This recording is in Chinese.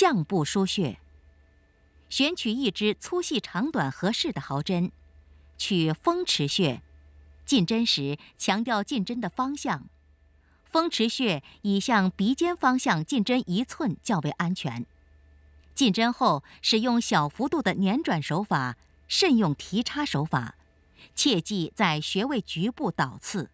向部输穴，选取一支粗细长短合适的毫针，取风池穴，进针时强调进针的方向，风池穴以向鼻尖方向进针一寸较为安全。进针后，使用小幅度的捻转手法，慎用提插手法，切忌在穴位局部倒刺。